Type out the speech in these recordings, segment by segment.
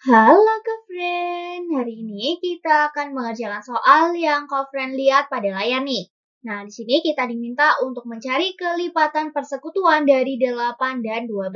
Halo friend, hari ini kita akan mengerjakan soal yang friend lihat pada layar nih. Nah, di sini kita diminta untuk mencari kelipatan persekutuan dari 8 dan 12.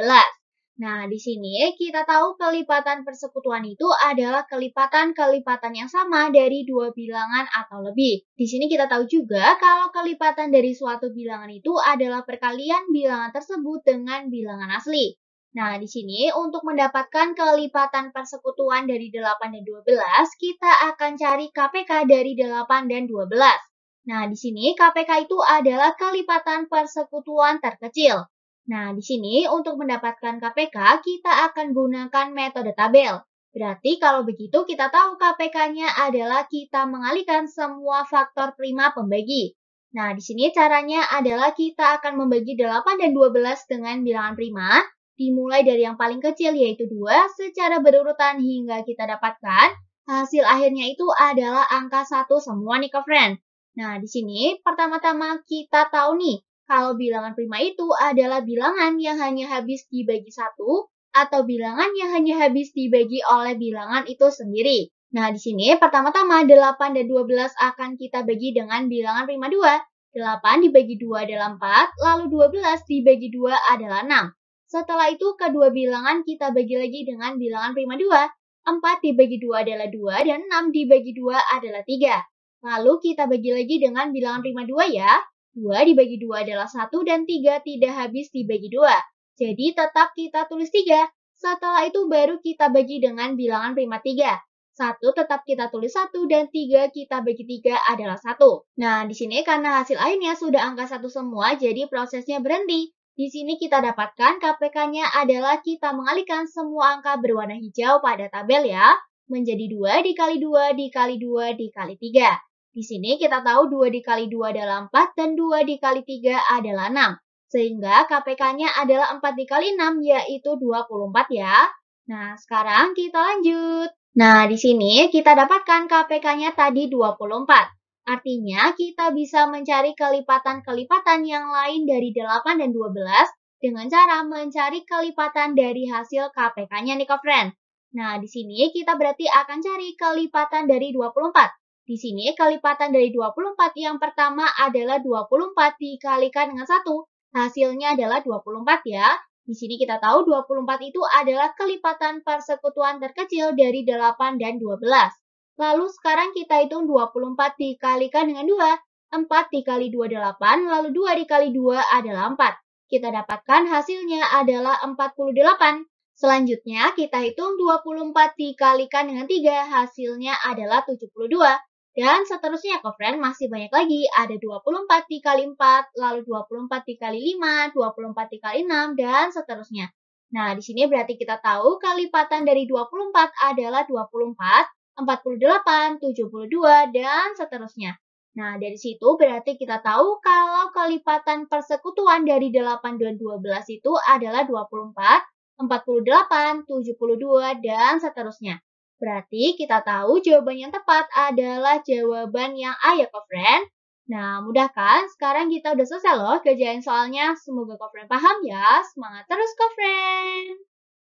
Nah, di sini kita tahu kelipatan persekutuan itu adalah kelipatan-kelipatan yang sama dari dua bilangan atau lebih. Di sini kita tahu juga kalau kelipatan dari suatu bilangan itu adalah perkalian bilangan tersebut dengan bilangan asli. Nah, di sini untuk mendapatkan kelipatan persekutuan dari 8 dan 12, kita akan cari KPK dari 8 dan 12. Nah, di sini KPK itu adalah kelipatan persekutuan terkecil. Nah, di sini untuk mendapatkan KPK, kita akan gunakan metode tabel. Berarti kalau begitu kita tahu KPK-nya adalah kita mengalihkan semua faktor prima pembagi. Nah, di sini caranya adalah kita akan membagi 8 dan 12 dengan bilangan prima, Dimulai dari yang paling kecil yaitu 2 secara berurutan hingga kita dapatkan hasil akhirnya itu adalah angka 1 semua nih ke friend. Nah, di sini pertama-tama kita tahu nih kalau bilangan prima itu adalah bilangan yang hanya habis dibagi satu atau bilangan yang hanya habis dibagi oleh bilangan itu sendiri. Nah, di sini pertama-tama 8 dan 12 akan kita bagi dengan bilangan prima 2. 8 dibagi 2 adalah 4, lalu 12 dibagi 2 adalah 6. Setelah itu kedua bilangan kita bagi lagi dengan bilangan prima 2. 4 dibagi 2 adalah 2 dan 6 dibagi 2 adalah 3. Lalu kita bagi lagi dengan bilangan prima 2 ya. 2 dibagi 2 adalah 1 dan 3 tidak habis dibagi 2. Jadi tetap kita tulis 3. Setelah itu baru kita bagi dengan bilangan prima 3. 1 tetap kita tulis 1 dan 3 kita bagi 3 adalah 1. Nah, di sini karena hasil akhirnya sudah angka 1 semua, jadi prosesnya berhenti. Di sini kita dapatkan KPK-nya adalah kita mengalihkan semua angka berwarna hijau pada tabel ya, menjadi 2 dikali 2 dikali 2 dikali 3. Di sini kita tahu 2 dikali 2 adalah 4 dan 2 dikali 3 adalah 6. Sehingga KPK-nya adalah 4 dikali 6 yaitu 24 ya. Nah, sekarang kita lanjut. Nah, di sini kita dapatkan KPK-nya tadi 24. Artinya, kita bisa mencari kelipatan-kelipatan yang lain dari 8 dan 12 dengan cara mencari kelipatan dari hasil KPK-nya nih, friend. Nah, di sini kita berarti akan cari kelipatan dari 24. Di sini kelipatan dari 24 yang pertama adalah 24 dikalikan dengan 1. Hasilnya adalah 24 ya. Di sini kita tahu 24 itu adalah kelipatan persekutuan terkecil dari 8 dan 12. Lalu sekarang kita hitung 24 dikalikan dengan 2. 4 dikali 2 adalah 8, lalu 2 dikali 2 adalah 4. Kita dapatkan hasilnya adalah 48. Selanjutnya kita hitung 24 dikalikan dengan 3, hasilnya adalah 72. Dan seterusnya, friend masih banyak lagi. Ada 24 dikali 4, lalu 24 dikali 5, 24 dikali 6, dan seterusnya. Nah, di sini berarti kita tahu kalipatan dari 24 adalah 24, 48, 72, dan seterusnya. Nah, dari situ berarti kita tahu kalau kelipatan persekutuan dari 8 dan 12 itu adalah 24, 48, 72, dan seterusnya. Berarti kita tahu jawaban yang tepat adalah jawaban yang A ya, kofren. Nah, mudah kan? Sekarang kita udah selesai loh kerjain soalnya. Semoga kofren paham ya. Semangat terus, kofren.